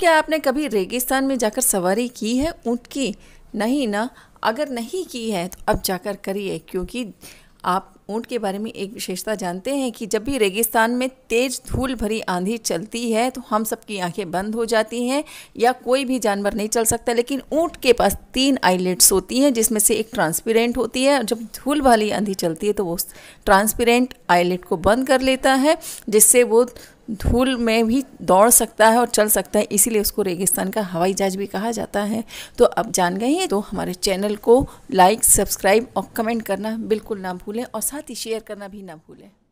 क्या आपने कभी रेगिस्तान में जाकर सवारी की है ऊँट की नहीं ना अगर नहीं की है तो अब जाकर करिए क्योंकि आप ऊँट के बारे में एक विशेषता जानते हैं कि जब भी रेगिस्तान में तेज़ धूल भरी आंधी चलती है तो हम सबकी आंखें बंद हो जाती हैं या कोई भी जानवर नहीं चल सकता लेकिन ऊँट के पास तीन आईलेट्स होती हैं जिसमें से एक ट्रांसपेरेंट होती है और जब धूल भरी आंधी चलती है तो वो ट्रांसपेरेंट आईलेट को बंद कर लेता है जिससे वो धूल में भी दौड़ सकता है और चल सकता है इसीलिए उसको रेगिस्तान का हवाई जहाज भी कहा जाता है तो अब जान गए हैं तो हमारे चैनल को लाइक सब्सक्राइब और कमेंट करना बिल्कुल ना भूलें और साथ ही शेयर करना भी ना भूलें